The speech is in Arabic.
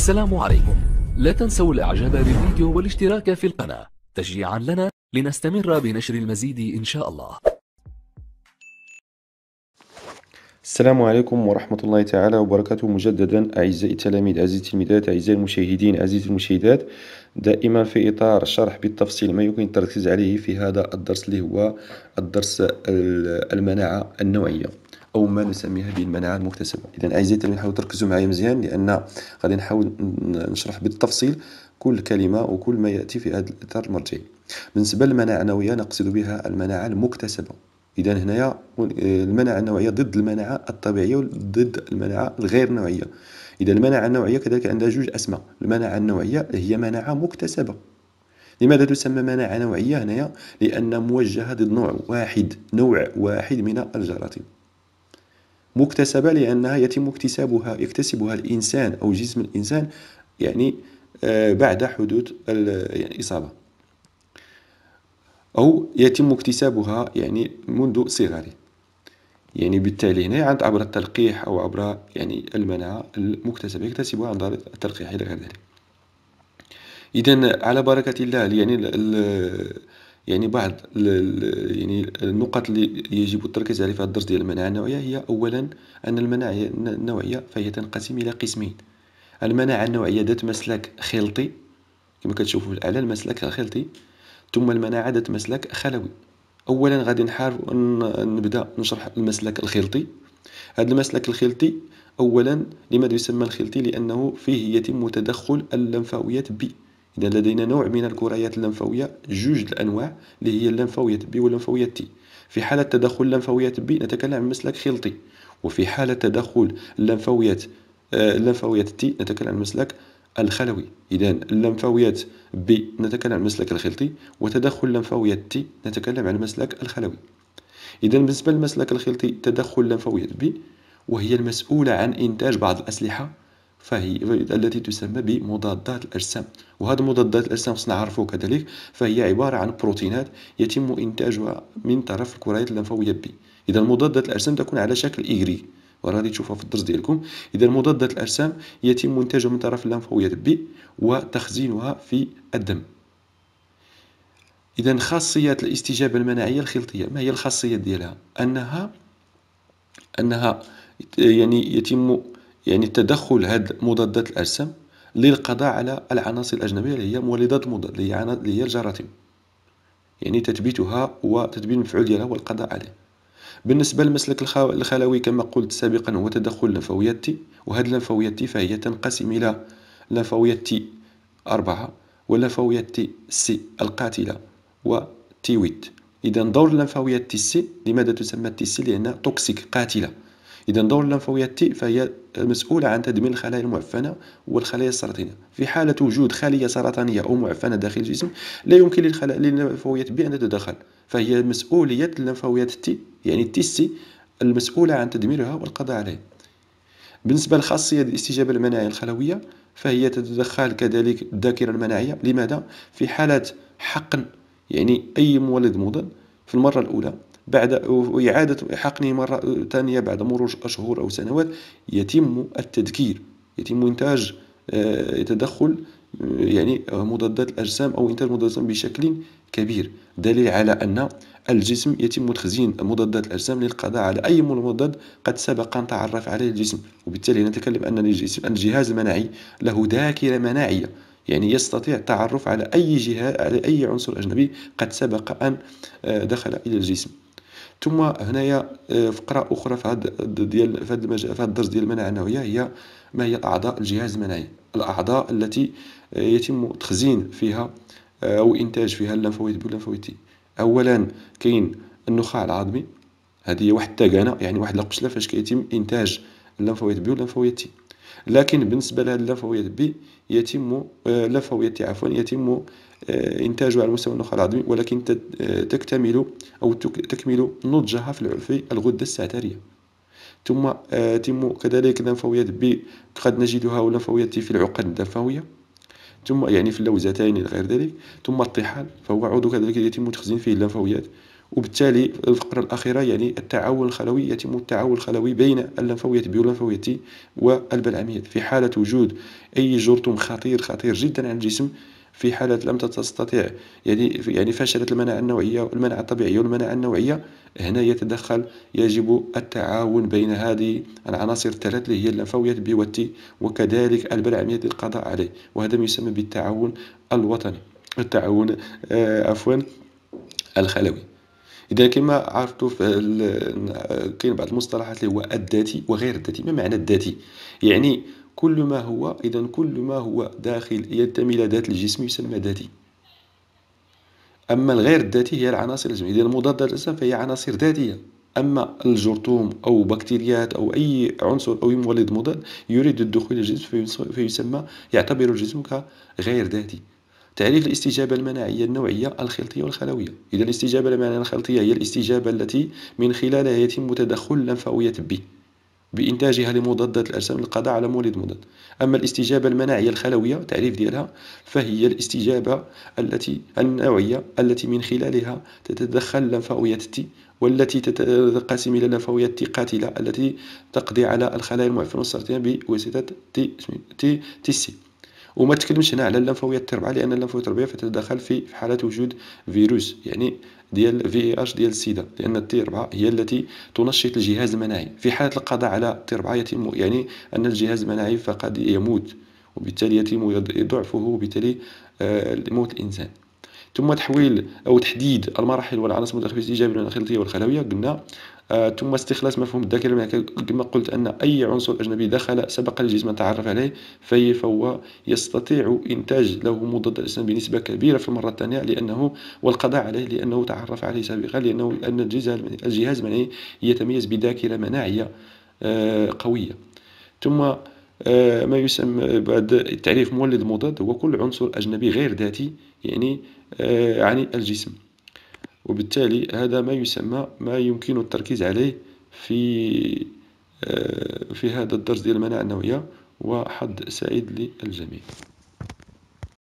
السلام عليكم لا تنسوا الاعجاب بالفيديو والاشتراك في القناة تشجيعا لنا لنستمر بنشر المزيد ان شاء الله السلام عليكم ورحمة الله تعالى وبركاته مجددا أعزائي التلاميذ أعزائي التلميذات أعزائي المشاهدين أعزائي المشاهدات دائما في إطار شرح بالتفصيل ما يمكن التركيز عليه في هذا الدرس اللي هو الدرس المناعة النوعية او ما نسميها بالمناعه المكتسبه اذا اعزائي التلاميذ حاولوا تركزوا معايا مزيان لان غادي نحاول نشرح بالتفصيل كل كلمه وكل ما ياتي في هذا الاطار المرجعي بالنسبه للمناعه النوويه نقصد بها المناعه المكتسبه اذا هنايا آه، المناعه النوعيه ضد المناعه الطبيعيه وضد المناعه الغير نوعيه اذا المناعه النوعيه كذلك عندها جوج اسماء المناعه النوعيه هي مناعه مكتسبه لماذا تسمى مناعه نوعيه هنايا لان موجهه ضد نوع واحد نوع واحد من الجراثيم مكتسبة لأنها يتم اكتسابها يكتسبها الإنسان أو جسم الإنسان يعني آه، بعد حدوث الإصابة يعني أو يتم اكتسابها يعني منذ صغره يعني بالتالي هنا عند عبر التلقيح أو عبر يعني المناعة المكتسبة يكتسبها عن طريق التلقيح إلى غير ذلك إذا على بركة الله يعني يعني بعض يعني النقط اللي يجب التركيز عليها في هذا الدرس ديال المناعه النوعيه هي اولا ان المناعه النوعيه فهي تنقسم الى قسمين المناعه النوعيه ذات مسلك خلطي كما كتشوفوا في الاعلى المسلك الخلطي ثم المناعه ذات مسلك خلوي اولا غادي نحار نبدا نشرح المسلك الخلطي هذا المسلك الخلطي اولا لماذا يسمى الخلطي لانه فيه يتم تدخل اللمفاويات بي إذا لدينا نوع من الكريات اللمفاوية جوج الأنواع اللي هي اللمفاوية بي واللمفاوية تي في حالة تدخل اللمفاوية بي نتكلم عن مسلك خلطي وفي حالة تدخل اللمفاوية اللمفاوية آه، تي نتكلم عن مسلك الخلوي إذا اللمفاويات بي نتكلم عن المسلك الخلطي وتدخل اللمفاويه تي نتكلم عن المسلك الخلوي إذا بالنسبة للمسلك الخلطي تدخل اللمفاويه بي وهي المسؤولة عن إنتاج بعض الأسلحة فهي التي تسمى بمضادات الأجسام وهذه مضادات الأجسام خصنا نعرفوا كذلك فهي عبارة عن بروتينات يتم إنتاجها من طرف الكريات اللمفاوية بي إذا مضادات الأجسام تكون على شكل إيغري وغادي تشوفوها في الدرس ديالكم إذا مضادات الأجسام يتم إنتاجها من طرف اللمفاوية بي وتخزينها في الدم إذا خاصيات الاستجابة المناعية الخلطية ما هي الخاصيات ديالها أنها أنها يعني يتم يعني تدخل هاد مضادات الأجسام للقضاء على العناصر الأجنبية اللي هي مولدات المضاد اللي هي الجراثيم يعني تثبيتها وتثبيت المفعول ديالها والقضاء عليه بالنسبة للمسلك الخلوي كما قلت سابقا هو تدخل لنفويات تي وهاد لنفويات تي فهي تنقسم إلى لنفويات تي أربعة ولنفويات تي سي القاتلة وتيويت إذا دور لنفويات تي سي لماذا تسمى تي سي لأنها توكسيك قاتلة إذا دور اللمفاوية تي فهي مسؤولة عن تدمير الخلايا المعفنة والخلايا السرطانية في حالة وجود خلية سرطانية أو معفنة داخل الجسم لا يمكن لللمفاويات بي أن تتدخل فهي مسؤولية اللمفاويات تي يعني تي سي المسؤولة عن تدميرها والقضاء عليها بالنسبة لخاصيه الاستجابة المناعية الخلوية فهي تتدخل كذلك الذاكرة المناعية لماذا؟ في حالة حقن يعني أي مولد مضاد في المرة الأولى بعد وإعادة حقنه مرة ثانية بعد مرور أشهر أو سنوات يتم التذكير يتم إنتاج آه، تدخل آه، يعني مضادات الأجسام أو إنتاج مضادات الأجسام بشكل كبير دليل على أن الجسم يتم تخزين مضادات الأجسام للقضاء على أي مضاد قد سبق أن تعرف عليه الجسم وبالتالي نتكلم أن الجهاز المناعي له ذاكرة مناعية يعني يستطيع التعرف على أي جهة على أي عنصر أجنبي قد سبق أن آه، دخل إلى الجسم ثم هنايا آه، فقره اخرى في هذا ديال في هذا المجال في هذا الدرس ديال المناعه النوويه هي ما هي اعضاء الجهاز المناعي الاعضاء التي آه، يتم تخزين فيها آه، او انتاج فيها اللمفاويت بي تي اولا كاين النخاع العظمي هذه واحد التاكانه يعني واحد القشله فاش كيتم انتاج اللمفاويات بي واللمفاويات تي لكن بالنسبة لهذه اللمفاويات بي يتم آه، اللمفاويات تي عفوا يتم آه، إنتاجها على مستوى النخاع العظمي ولكن آه، تكتمل أو تكمل نضجها في العلفي الغدة الساترية ثم يتم كذلك اللمفاويات بي قد نجدها واللمفاويات تي في العقد الدمفاوية ثم يعني في اللوزتين غير ذلك ثم الطحال فهو عضو كذلك يتم تخزين فيه اللمفاويات وبالتالي الفقرة الأخيرة يعني التعاون الخلوي يتم التعاون الخلوي بين اللمفاوية بي واللمفاوية تي والبلعميات في حالة وجود أي جرثوم خطير خطير جدا على الجسم في حالة لم تستطيع يعني يعني فشلت المناعة النوعية المناعة الطبيعية والمناعة النوعية هنا يتدخل يجب التعاون بين هذه العناصر الثلاث اللي هي اللمفاوية بي والتي وكذلك البلعمية للقضاء عليه وهذا ما يسمى بالتعاون الوطني التعاون آه عفوا الخلوي اذا كما عرفتوا كاين بعض المصطلحات اللي هو الذاتي وغير الذاتي ما معنى الذاتي يعني كل ما هو اذا كل ما هو داخل ينتمي الى ذات الجسم يسمى ذاتي اما الغير الذاتي هي العناصر الجسم اذا المضادات للانسان فهي عناصر ذاتيه اما الجرثوم او بكتيريات او اي عنصر او مولد مضاد يريد الدخول الى الجسم فيسمى يعتبر الجسم كغير ذاتي تعريف الاستجابة المناعية النوعية الخلطية والخلوية إذا الاستجابة المناعية الخلطية هي الاستجابة التي من خلالها يتم تدخل الأنفوية بي بإنتاجها لمضادات الأجسام للقضاء على مولد مضاد أما الاستجابة المناعية الخلوية تعريف ديالها فهي الاستجابة التي النوعية التي من خلالها تتدخل لمفاوية تي والتي تتقاسم إلى لمفاويات تي قاتلة التي تقضي على الخلايا المعفنة السرطانية بواسطة تي تي سي وما تكلمش هنا على اللمفاويه التربعه لان اللمفاويه التربعه فتتدخل في حاله وجود فيروس يعني ديال في اي اش ديال السيده لان التي 4 هي التي تنشط الجهاز المناعي في حاله القضاء على التي 4 يتم يعني ان الجهاز المناعي فقد يموت وبالتالي يتم ضعفه وبالتالي آه، موت الانسان ثم تحويل أو تحديد المراحل والعناصر المتخفيه الإيجابية والخلطية والخلوية قلنا آه ثم استخلاص مفهوم الذاكرة كما قلت أن أي عنصر أجنبي دخل سبق الجسم تعرف عليه فهي فهو يستطيع إنتاج له مضاد الأجسام بنسبة كبيرة في المرة الثانية لأنه والقضاء عليه لأنه تعرف عليه سابقا لأنه أن الجهاز المناعي يتميز بذاكرة مناعية آه قوية ثم آه، ما يسمى بعد التعريف مولد مضاد هو كل عنصر أجنبي غير ذاتي يعني آه، عن الجسم وبالتالي هذا ما يسمى ما يمكن التركيز عليه في آه، في هذا الدرس ديال المناعة النووية وحد سعيد للجميع